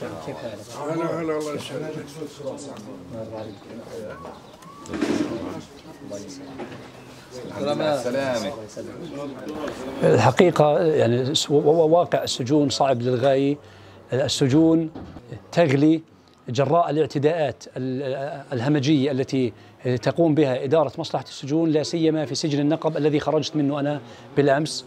كيف حالك؟ هلا هلا الله يسلمك الحقيقة يعني واقع السجون صعب للغاية السجون تغلي جراء الاعتداءات الهمجية التي تقوم بها إدارة مصلحة السجون لا سيما في سجن النقب الذي خرجت منه أنا بالأمس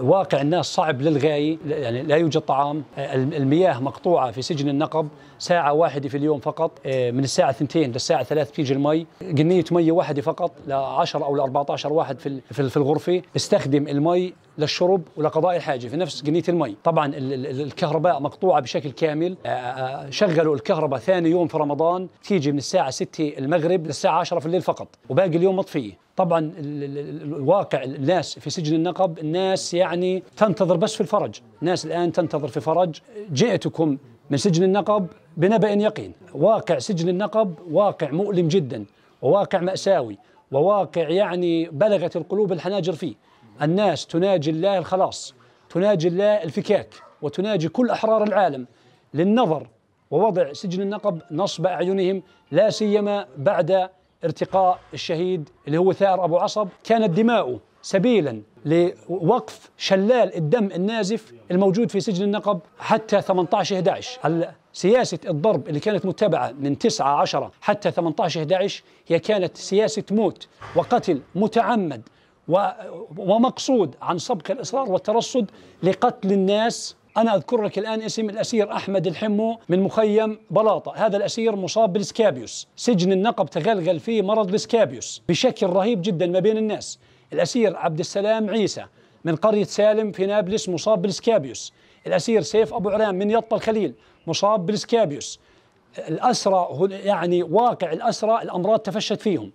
واقع الناس صعب للغاية يعني لا يوجد طعام المياه مقطوعة في سجن النقب ساعة واحدة في اليوم فقط من الساعة 2 للساعة 3 تيجي المي قنية مي واحدة فقط ل 10 أو ل 14 واحد في الغرفة استخدم المي للشرب ولقضاء الحاجه في نفس قنيه المي طبعا الكهرباء مقطوعه بشكل كامل آه، آه، شغلوا الكهرباء ثاني يوم في رمضان تيجي من الساعه 6 المغرب للساعه 10 10 في الليل فقط وباقي اليوم مطفيه طبعا الواقع الناس في سجن النقب الناس يعني تنتظر بس في الفرج الناس الآن تنتظر في فرج جئتكم من سجن النقب بنبأ يقين واقع سجن النقب واقع مؤلم جدا وواقع مأساوي وواقع يعني بلغت القلوب الحناجر فيه الناس تناجي الله الخلاص تناجي الله الفكاك وتناجي كل أحرار العالم للنظر ووضع سجن النقب نصب أعينهم لا سيما بعد ارتقاء الشهيد اللي هو ثائر أبو عصب كانت دماؤه سبيلا لوقف شلال الدم النازف الموجود في سجن النقب حتى 18 11 هلا سياسة الضرب اللي كانت متبعة من 9 10 حتى 18 11 هي كانت سياسة موت وقتل متعمد ومقصود عن سبق الإصرار والترصد لقتل الناس أنا أذكر لك الآن اسم الأسير أحمد الحمو من مخيم بلاطة هذا الأسير مصاب بالسكابيوس سجن النقب تغلغل فيه مرض السكابيوس بشكل رهيب جدا ما بين الناس الأسير عبد السلام عيسى من قرية سالم في نابلس مصاب بالسكابيوس الأسير سيف أبو عرام من يطا الخليل مصاب بالسكابيوس الأسرى يعني واقع الأسرى الأمراض تفشت فيهم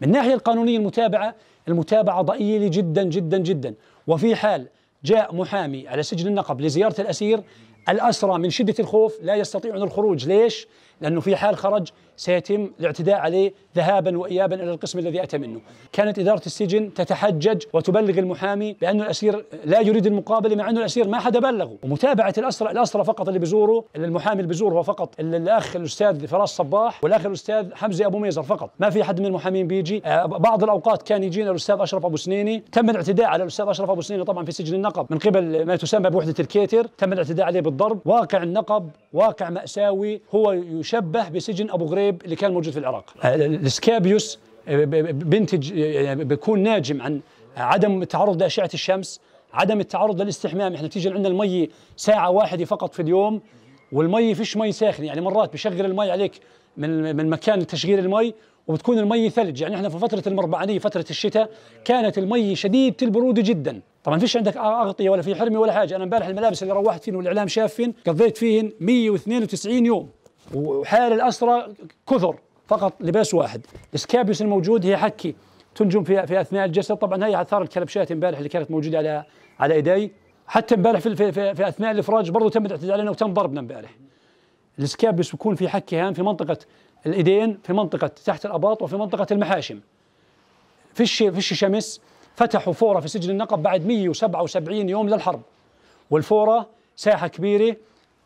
من الناحية القانونية المتابعة المتابعة ضئيلة جدا جدا جدا وفي حال جاء محامي على سجن النقب لزيارة الأسير الأسرى من شدة الخوف لا يستطيعون الخروج ليش؟ لأنه في حال خرج سيتم الاعتداء عليه ذهابا وإيابا إلى القسم الذي أتى منه كانت إدارة السجن تتحجج وتبلغ المحامي بأن الأسير لا يريد المقابلة مع أنه الأسير ما حدا بلغه ومتابعة الأسرى الأسرى فقط اللي بزوره المحامي اللي بزوره هو فقط الأخ الأستاذ فراس صباح والأخ الأستاذ حمزة أبو ميزر فقط ما في حد من المحامين بيجي آه، بعض الأوقات كان يجينا الأستاذ أشرف أبو سنيني تم الاعتداء على الأستاذ أشرف أبو سنيني طبعا في سجن النقب من قبل ما تسمى بوحدة الكيتر تم الاعتداء عليه بالضرب واقع النقب واقع مأساوي هو يش شبه بسجن ابو غريب اللي كان موجود في العراق آه، الاسكابيوس آه، بنتج آه، يعني بيكون ناجم عن عدم التعرض لاشعه الشمس عدم التعرض للاستحمام احنا تيجي عندنا المي ساعه واحده فقط في اليوم والمي فيش مي ساخنه يعني مرات بشغل المي عليك من من مكان تشغيل المي وبتكون المي ثلج يعني احنا في فتره المربعانيه فتره الشتاء كانت المي شديده البروده جدا طبعا فيش عندك اغطيه ولا في حرمه ولا حاجه انا امبارح الملابس اللي روحت فيهم والاعلام شاف فين قضيت فيهن 192 يوم وحال الأسرى كثر فقط لباس واحد السكابيوس الموجود هي حكي تنجم في في اثناء الجسد طبعا هي اثار الكلبشات امبارح اللي كانت موجوده على على ايدي حتى امبارح في, في, في, في اثناء الافراج برضه تم الاعتداء علينا وتم ضربنا امبارح السكابيوس بيكون في حكي هام في منطقه الايدين في منطقه تحت الاباط وفي منطقه المحاشم فيش فيش شمس فتحوا فوره في سجن النقب بعد 177 يوم للحرب والفوره ساحه كبيره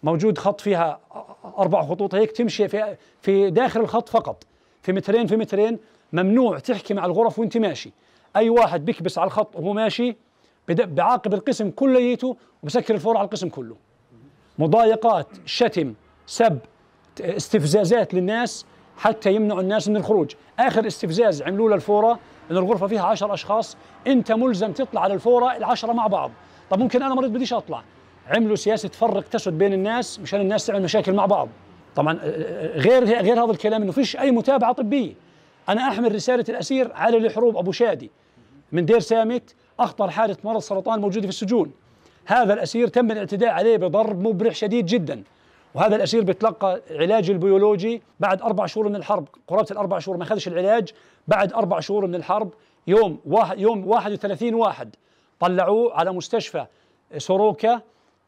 موجود خط فيها اربع خطوط هيك تمشي في في داخل الخط فقط في مترين في مترين ممنوع تحكي مع الغرف وانت ماشي اي واحد بيكبس على الخط وهو ماشي بعاقب القسم كليته وبسكر الفور على القسم كله مضايقات شتم سب استفزازات للناس حتى يمنعوا الناس من الخروج اخر استفزاز عملوه للفوره ان الغرفه فيها 10 اشخاص انت ملزم تطلع على الفوره العشره مع بعض طب ممكن انا مريض بديش اطلع عملوا سياسه فرق تسد بين الناس مشان الناس تعمل مشاكل مع بعض طبعا آه، آه، غير غير هذا الكلام انه فيش اي متابعه طبيه انا احمل رساله الاسير علي الحروب ابو شادي من دير سامت اخطر حاله مرض سرطان موجوده في السجون هذا الاسير تم الاعتداء عليه بضرب مبرح شديد جدا وهذا الاسير بيتلقى علاج البيولوجي بعد اربع شهور من الحرب قرابه الاربع شهور ما اخذش العلاج بعد اربع شهور من الحرب يوم واحد يوم 31 واحد طلعوه على مستشفى سوروكا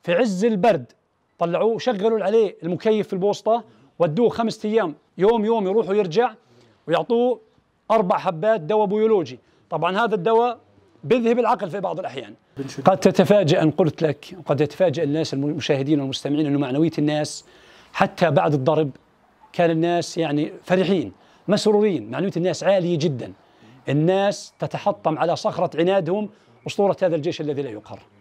في عز البرد طلعوه شغلوا عليه المكيف في البوسطه ودوه خمسة ايام يوم يوم يروح ويرجع ويعطوه اربع حبات دواء بيولوجي طبعا هذا الدواء بيذهب العقل في بعض الاحيان قد تتفاجئ ان قلت لك وقد يتفاجئ الناس المشاهدين والمستمعين انه معنويه الناس حتى بعد الضرب كان الناس يعني فرحين مسرورين معنويه الناس عاليه جدا الناس تتحطم على صخره عنادهم اسطوره هذا الجيش الذي لا يقهر